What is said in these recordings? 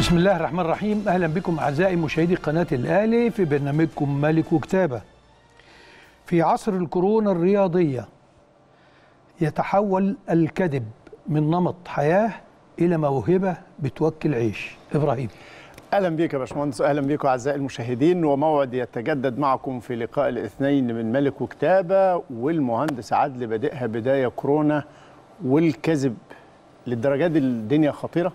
بسم الله الرحمن الرحيم أهلا بكم أعزائي مشاهدي قناة الاهلي في برنامجكم ملك وكتابة في عصر الكورونا الرياضية يتحول الكذب من نمط حياة إلى موهبة بتوكل عيش إبراهيم اهلا بيك يا باشمهندس اهلا بيكم اعزائي المشاهدين وموعد يتجدد معكم في لقاء الاثنين من ملك وكتابه والمهندس عدل بادئها بدايه كورونا والكذب للدرجه دي الدنيا خطيره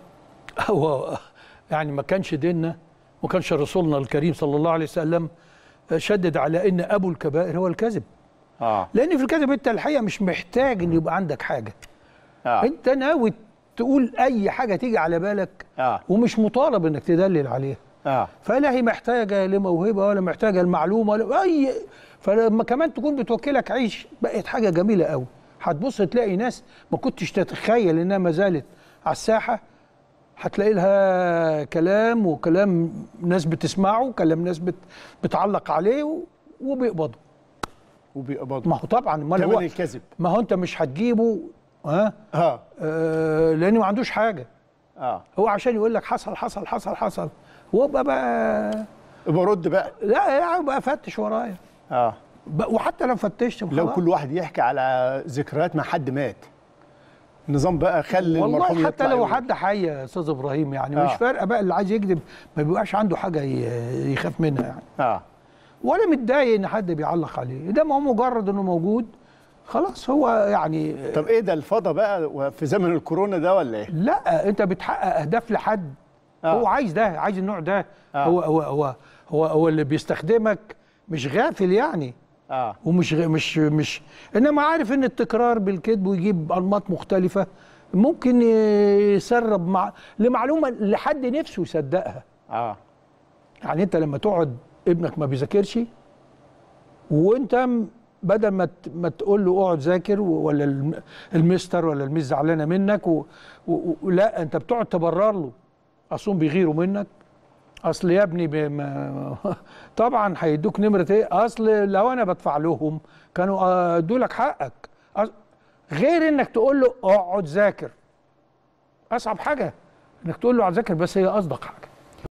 هو يعني ما كانش ديننا ما كانش رسولنا الكريم صلى الله عليه وسلم آه، شدد على ان ابو الكبائر هو الكذب آه. لان في الكذب انت الحقيقه مش محتاج ان يبقى عندك حاجه آه. انت ناوي تقول اي حاجه تيجي على بالك آه. ومش مطالب انك تدلل عليها آه. فلا هي محتاجه لموهبه ولا محتاجه لمعلومه ولا اي فلما كمان تكون بتوكلك عيش بقت حاجه جميله قوي هتبص تلاقي ناس ما كنتش تتخيل انها ما زالت على الساحه هتلاقي لها كلام وكلام ناس بتسمعه كلام ناس بت بتعلق عليه وبيقبضوا وبيقبضوا ما هو طبعا امال هو الكذب ما هو انت مش هتجيبه ها آه. آه لانه ما عندوش حاجه اه هو عشان يقول لك حصل حصل حصل حصل وابقى بقى برد بقى لا يعني بقى فتش ورايا اه وحتى لو فتشت لو كل واحد يحكي على ذكريات مع حد مات نظام بقى خلي والله حتى لو حد حي يا استاذ ابراهيم يعني آه. مش فارقه بقى اللي عايز يكذب ما بيبقاش عنده حاجه يخاف منها يعني اه ولا متضايق ان حد بيعلق عليه ده ما هو مجرد انه موجود خلاص هو يعني طب ايه ده الفضا بقى في زمن الكورونا ده ولا ايه لا انت بتحقق اهداف لحد آه. هو عايز ده عايز النوع ده آه. هو, هو هو هو هو اللي بيستخدمك مش غافل يعني اه ومش مش مش انما عارف ان التكرار بالكذب ويجيب انماط مختلفه ممكن يسرب مع لمعلومه لحد نفسه يصدقها اه يعني انت لما تقعد ابنك ما بيذاكرش وانت بدل ما ما تقول له اقعد ذاكر ولا المستر ولا الميز زعلانه منك و... و... لا انت بتقعد تبرر له اصوم بيغيروا منك اصل يا ابني بم... طبعا هيدوك نمره ايه اصل لو انا بدفع لهم كانوا آه، ادوا لك حقك غير انك تقول له اقعد ذاكر اصعب حاجه انك تقول له اقعد ذاكر بس هي اصدق حاجه